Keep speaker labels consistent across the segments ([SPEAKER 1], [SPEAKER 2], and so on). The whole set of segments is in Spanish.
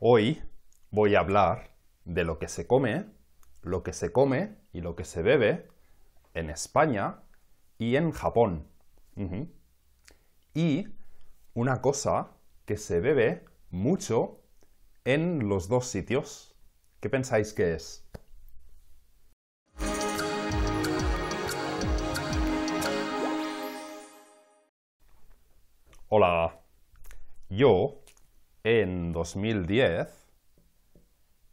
[SPEAKER 1] Hoy voy a hablar de lo que se come, lo que se come y lo que se bebe en España y en Japón. Y una cosa que se bebe mucho en los dos sitios. ¿Qué pensáis que es? Hola, yo en 2010,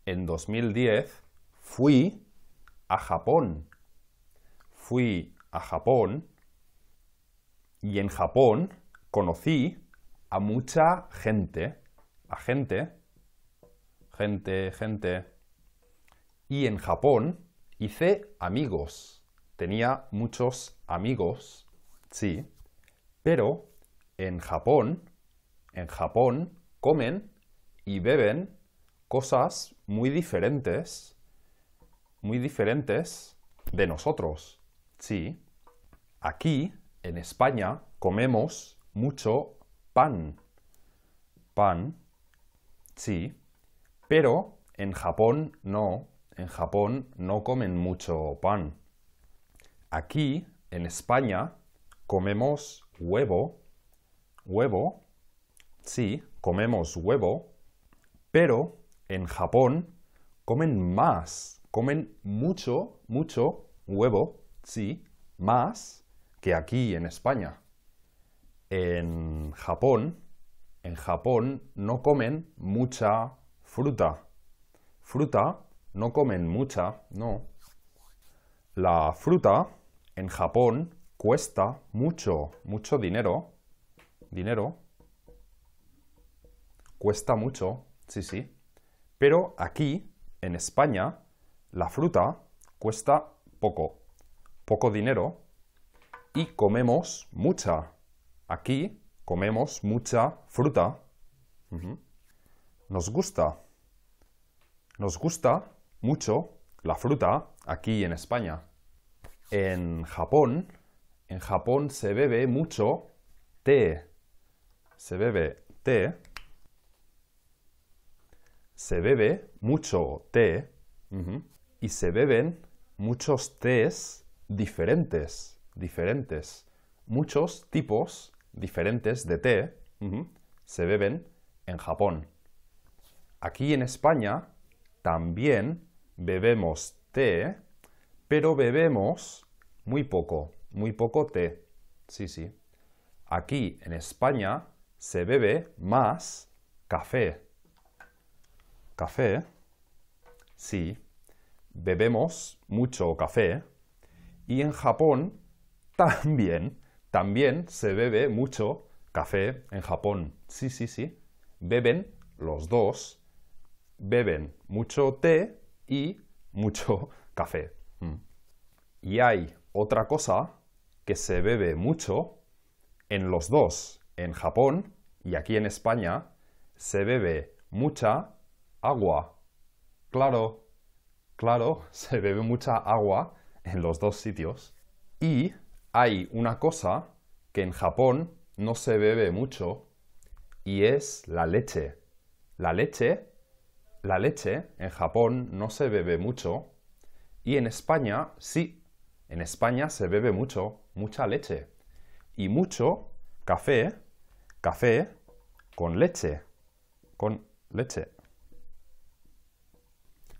[SPEAKER 1] en 2010 fui a Japón. Fui a Japón y en Japón conocí a mucha gente, a gente, gente, gente. Y en Japón hice amigos. Tenía muchos amigos, sí, pero en Japón, en Japón, comen y beben cosas muy diferentes, muy diferentes de nosotros. Sí, aquí en España comemos mucho pan. Pan, sí, pero en Japón no, en Japón no comen mucho pan. Aquí en España comemos huevo, huevo, sí, comemos huevo, pero en Japón comen más, comen mucho, mucho huevo, sí, más que aquí en España. En Japón, en Japón no comen mucha fruta. Fruta no comen mucha, no. La fruta en Japón cuesta mucho, mucho dinero. Dinero cuesta mucho, sí, sí. Pero aquí, en España, la fruta cuesta poco, poco dinero y comemos mucha. Aquí comemos mucha fruta. Nos gusta. Nos gusta mucho la fruta aquí en España. En Japón, en Japón se bebe mucho té. Se bebe té se bebe mucho té y se beben muchos tés diferentes, diferentes, muchos tipos diferentes de té se beben en Japón. Aquí en España también bebemos té, pero bebemos muy poco, muy poco té. Sí, sí. Aquí en España se bebe más café café, sí, bebemos mucho café y en Japón también, también se bebe mucho café en Japón. Sí, sí, sí, beben los dos, beben mucho té y mucho café. Mm. Y hay otra cosa que se bebe mucho en los dos, en Japón y aquí en España, se bebe mucha agua. Claro, claro, se bebe mucha agua en los dos sitios. Y hay una cosa que en Japón no se bebe mucho y es la leche. La leche, la leche en Japón no se bebe mucho y en España sí. En España se bebe mucho, mucha leche. Y mucho café, café con leche, con leche.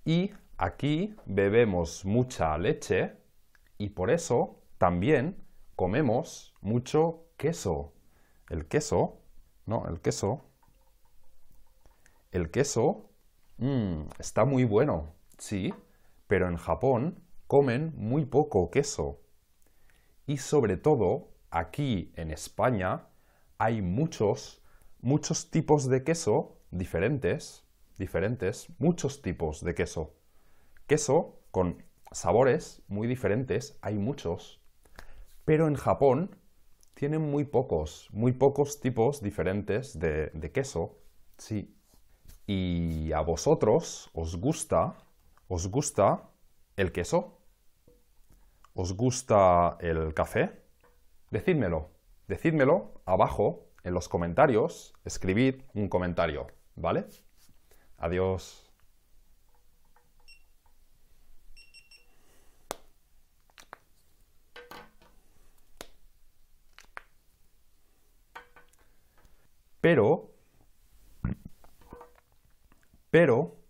[SPEAKER 1] Y aquí bebemos mucha leche y por eso también comemos mucho queso. El queso, no, el queso. El queso mm, está muy bueno, sí, pero en Japón comen muy poco queso. Y sobre todo, aquí en España hay muchos, muchos tipos de queso diferentes diferentes, muchos tipos de queso. Queso con sabores muy diferentes, hay muchos, pero en Japón tienen muy pocos, muy pocos tipos diferentes de, queso, sí. Y a vosotros os gusta, os gusta el queso, os gusta el café, decídmelo, decídmelo abajo en los comentarios, escribid un comentario, ¿vale? Adiós. Pero, pero,